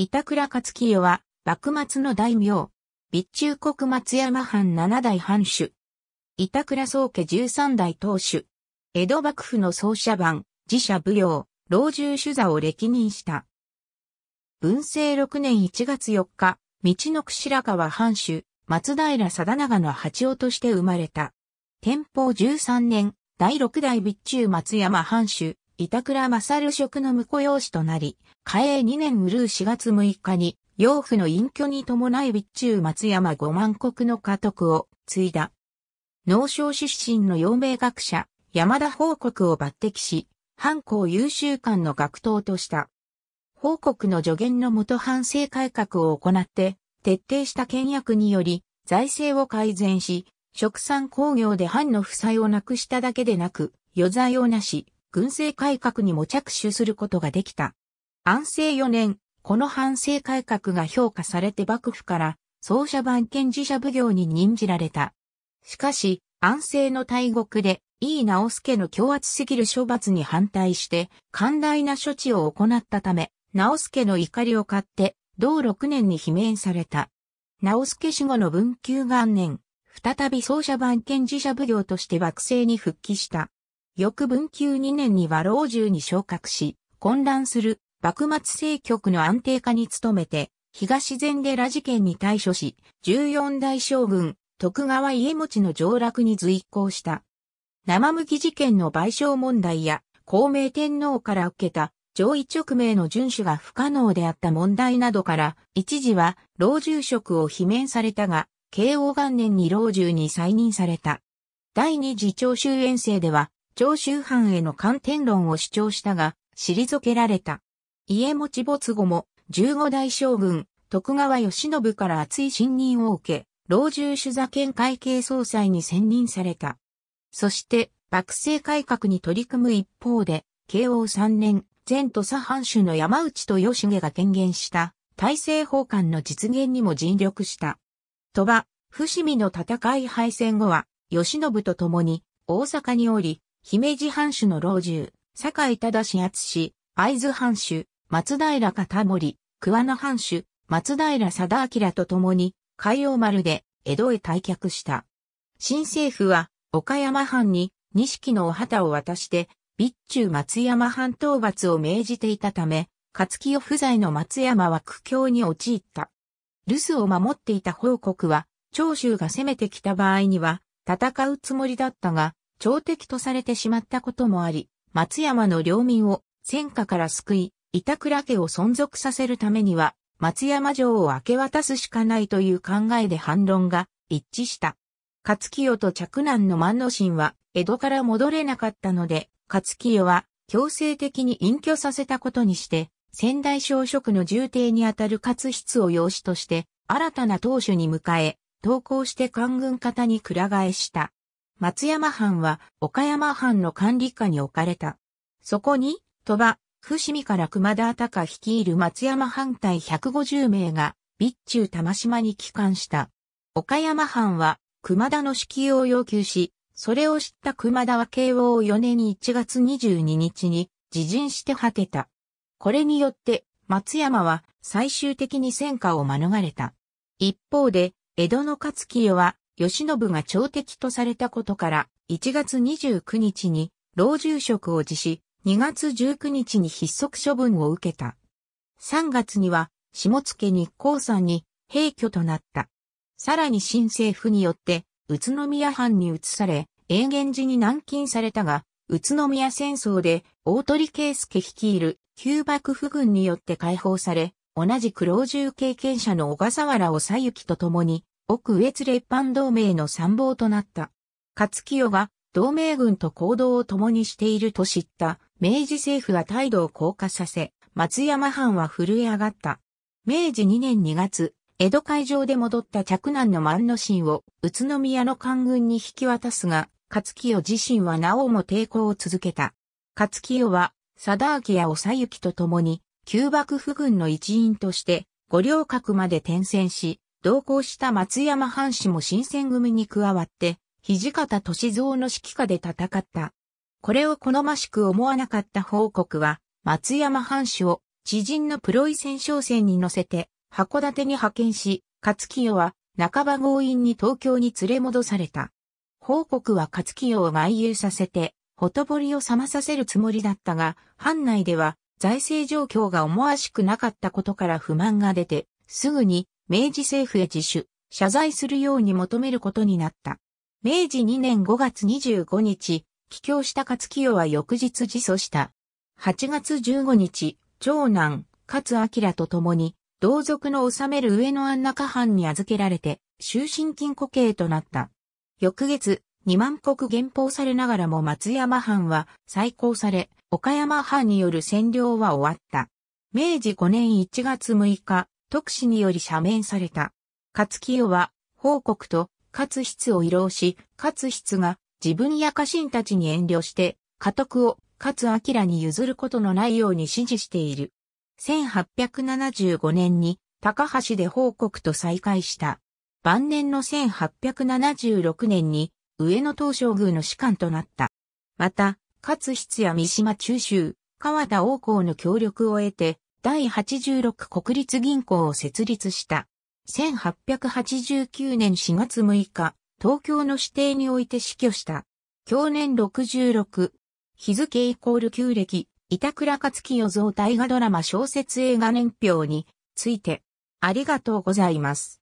板倉勝清は、幕末の大名。備中国松山藩七代藩主。板倉宗家十三代当主。江戸幕府の奏者番、寺社武行、老中主座を歴任した。文政六年一月四日、道の櫛川藩主、松平定長の八尾として生まれた。天保十三年、第六代備中松山藩主、板倉勝職の婿養子となり、嘉永2年うるう4月6日に、養父の隠居に伴い備中松山五万国の家督を継いだ。農商出身の陽明学者、山田報国を抜擢し、藩校優秀官の学頭とした。報国の助言のもと藩政改革を行って、徹底した倹約により、財政を改善し、食産工業で藩の負債をなくしただけでなく、余罪をなし、軍政改革にも着手することができた。安政4年、この反政改革が評価されて幕府から奏者番兼寺社奉行に任じられた。しかし、安政の大獄で、井伊直助の強圧すぎる処罰に反対して、寛大な処置を行ったため、直助の怒りを買って、同6年に罷免された。直助死後の文久元年、再び奏者番兼寺社奉行として幕政に復帰した。翌文久2年には老中に昇格し、混乱する幕末政局の安定化に努めて、東禅寺事件に対処し、14代将軍、徳川家持の上落に随行した。生麦事件の賠償問題や、孔明天皇から受けた上位直命の遵守が不可能であった問題などから、一時は老中職を罷免されたが、慶応元年に老中に再任された。第二次長州遠征では、長州藩への観点論を主張したが、退けられた。家持没後も、十五代将軍、徳川義信から厚い信任を受け、老中主座兼会計総裁に選任された。そして、幕政改革に取り組む一方で、慶応三年、前土佐藩主の山内と吉重が権限した、大政奉還の実現にも尽力した。鳥羽、伏見の戦い敗戦後は、義信と共に、大阪におり、姫路藩主の老中、坂井正厚会津藩主、松平片森、桑名藩主、松平貞明と共に、海洋丸で江戸へ退却した。新政府は、岡山藩に、錦のお旗を渡して、備中松山藩討伐を命じていたため、勝清不在の松山は苦境に陥った。留守を守っていた報告は、長州が攻めてきた場合には、戦うつもりだったが、朝敵とされてしまったこともあり、松山の領民を戦火から救い、板倉家を存続させるためには、松山城を明け渡すしかないという考えで反論が一致した。勝清と嫡男の万能心は、江戸から戻れなかったので、勝清は強制的に隠居させたことにして、仙台小職の重帝にあたる勝室を養子として、新たな当主に迎え、投降して官軍方に倉替えした。松山藩は岡山藩の管理下に置かれた。そこに、鳥羽、伏見から熊田隆率いる松山藩隊150名が、備中玉島に帰還した。岡山藩は、熊田の指揮を要求し、それを知った熊田は慶応4年1月22日に、自陣して果てた。これによって、松山は最終的に戦火を免れた。一方で、江戸の勝清は吉信が朝敵とされたことから、1月29日に老中職を辞し、2月19日に筆則処分を受けた。3月には、下野日光山に閉居となった。さらに新政府によって、宇都宮藩に移され、永元寺に軟禁されたが、宇都宮戦争で大鳥圭介率いる旧幕府軍によって解放され、同じく老中経験者の小笠原を佐きと共に奥越列藩同盟の参謀となった。勝清が同盟軍と行動を共にしていると知った明治政府は態度を降下させ、松山藩は震え上がった。明治2年2月、江戸海上で戻った嫡男の万之進を宇都宮の官軍に引き渡すが、勝清自身はなおも抵抗を続けた。勝清は、貞明やおさゆきと共に、旧幕府軍の一員として、五稜郭まで転戦し、同行した松山藩士も新選組に加わって、土方歳三の指揮下で戦った。これを好ましく思わなかった報告は、松山藩士を知人のプロイセン商船に乗せて、函館に派遣し、勝清は半ば強引に東京に連れ戻された。報告は勝清を外遊させて、ほとぼりを冷まさせるつもりだったが、藩内では財政状況が思わしくなかったことから不満が出て、すぐに明治政府へ自主、謝罪するように求めることになった。明治2年5月25日、帰郷した勝清は翌日自訴した。8月15日、長男、勝明と共に、同族の治める上野安中藩に預けられて、終身金固刑となった。翌月、二万国減俸されながらも松山藩は再興され、岡山藩による占領は終わった。明治5年1月6日、特使により赦免された。勝清は、報告と勝室を慰労し、勝室が自分や家臣たちに遠慮して、家督を勝明に譲ることのないように指示している。1875年に高橋で報告と再会した。晩年の1876年に上野東照宮の士官となった。また、勝室や三島中州、川田王侯の協力を得て、第86国立銀行を設立した。1889年4月6日、東京の指定において死去した。去年66、日付イコール旧暦、板倉克清予造大河ドラマ小説映画年表について、ありがとうございます。